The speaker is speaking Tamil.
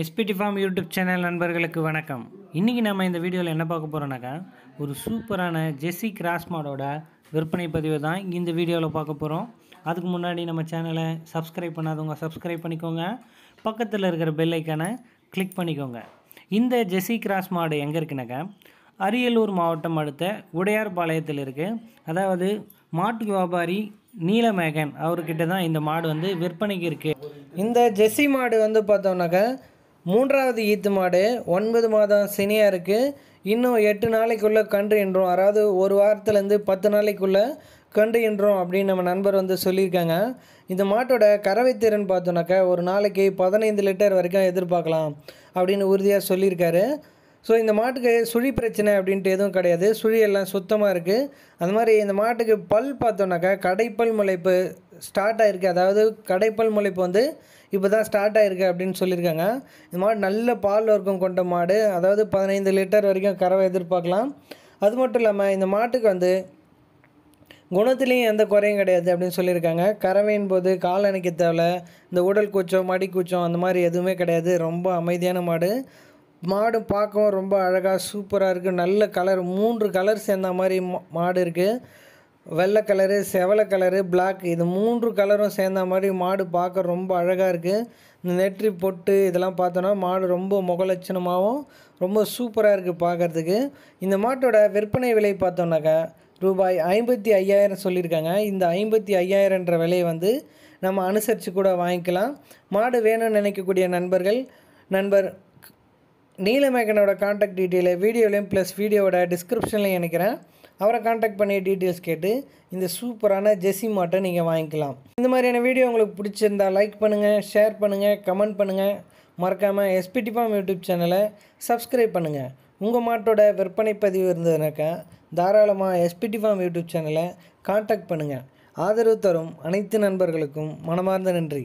எஸ்பிடி ஃபார்ம் யூடியூப் சேனல் நண்பர்களுக்கு வணக்கம் இன்றைக்கி நம்ம இந்த வீடியோவில் என்ன பார்க்க போகிறோம்னாக்கா ஒரு சூப்பரான ஜெஸ்ஸி கிராஸ்மாடோட விற்பனை பதிவு தான் இந்த வீடியோவில் பார்க்க போகிறோம் அதுக்கு முன்னாடி நம்ம சேனலை சப்ஸ்கிரைப் பண்ணாதவங்க சப்ஸ்கிரைப் பண்ணிக்கோங்க பக்கத்தில் இருக்கிற பெல் ஐக்கானை கிளிக் பண்ணிக்கோங்க இந்த ஜெஸ்ஸி கிராஸ் மாடு எங்கே இருக்குனாக்கா அரியலூர் மாவட்டம் அடுத்த உடையார்பாளையத்தில் இருக்குது அதாவது மாட்டு வியாபாரி நீலமேகன் அவர்கிட்ட தான் இந்த மாடு வந்து விற்பனைக்கு இருக்குது இந்த ஜெஸ்ஸி மாடு வந்து பார்த்தோம்னாக்கா மூன்றாவது ஈத்து மாடு ஒன்பது மாதம் சினியாக இருக்குது இன்னும் எட்டு நாளைக்குள்ளே கன்று என்றும் அதாவது ஒரு வாரத்துலேருந்து பத்து நாளைக்குள்ளே கன்று என்றும் அப்படின்னு நம்ம நண்பர் வந்து சொல்லியிருக்காங்க இந்த மாட்டோட கறவை திறன் பார்த்தோன்னாக்கா ஒரு நாளைக்கு பதினைந்து லிட்டர் வரைக்கும் எதிர்பார்க்கலாம் அப்படின்னு உறுதியாக சொல்லியிருக்காரு ஸோ இந்த மாட்டுக்கு சுழி பிரச்சனை அப்படின்ட்டு எதுவும் கிடையாது சுழியெல்லாம் சுத்தமாக இருக்குது அந்த மாதிரி இந்த மாட்டுக்கு பல் பார்த்தோன்னாக்கா கடைப்பல் முளைப்பு ஸ்டார்ட் ஆகிருக்கு அதாவது கடைப்பல் முளைப்பு வந்து இப்போ தான் ஸ்டார்ட் ஆகிருக்கு அப்படின்னு சொல்லியிருக்காங்க இந்த மாடு நல்ல பால் வர்க்கம் கொண்ட மாடு அதாவது பதினைந்து லிட்டர் வரைக்கும் கறவை எதிர்பார்க்கலாம் அது மட்டும் இல்லாமல் இந்த மாட்டுக்கு வந்து குணத்துலேயும் எந்த குறையும் கிடையாது அப்படின்னு சொல்லியிருக்காங்க கறவையின் போது கால் அணைக்க தேவை இந்த உடல் கூச்சம் மடி கூச்சம் அந்த மாதிரி எதுவுமே கிடையாது ரொம்ப அமைதியான மாடு மாடு பார்க்கவும் ரொம்ப அழகாக சூப்பராக இருக்குது நல்ல கலர் மூன்று கலர் சேர்ந்த மாதிரி மாடு இருக்குது வெள்ளை கலரு செவலை கலரு பிளாக் இது மூன்று கலரும் சேர்ந்த மாதிரி மாடு பார்க்க ரொம்ப அழகாக இருக்குது இந்த நெற்றி பொட்டு இதெல்லாம் பார்த்தோன்னா மாடு ரொம்ப முகலட்சணமாகவும் ரொம்ப சூப்பராக இருக்குது பார்க்குறதுக்கு இந்த மாட்டோட விற்பனை விலை பார்த்தோன்னாக்கா ரூபாய் ஐம்பத்தி ஐயாயிரம் சொல்லியிருக்காங்க இந்த ஐம்பத்தி ஐயாயிரன்ற விலையை வந்து நம்ம அனுசரித்து கூட வாங்கிக்கலாம் மாடு வேணும்னு நினைக்கக்கூடிய நண்பர்கள் நண்பர் நீலமேகனோட கான்டாக்ட் டீட்டெயிலை வீடியோலையும் ப்ளஸ் வீடியோவோட டிஸ்கிரிப்ஷன்லையும் நினைக்கிறேன் அவரை காண்டாக்ட் பண்ணி டீட்டெயில்ஸ் கேட்டு இந்த சூப்பரான ஜெஸ்ஸி மாட்டை நீங்கள் வாங்கிக்கலாம் இந்த மாதிரியான வீடியோ உங்களுக்கு பிடிச்சிருந்தா லைக் பண்ணுங்கள் ஷேர் பண்ணுங்கள் கமெண்ட் பண்ணுங்கள் மறக்காமல் எஸ்பிடி ஃபார்ம் யூடியூப் சேனலை சப்ஸ்கிரைப் பண்ணுங்கள் உங்கள் மாட்டோட விற்பனை பதிவு இருந்ததுனாக்கா தாராளமாக எஸ்பிடி ஃபார்ம் யூடியூப் சேனலை காண்டாக்ட் பண்ணுங்கள் ஆதரவு தரும் அனைத்து நண்பர்களுக்கும் மனமார்ந்த நன்றி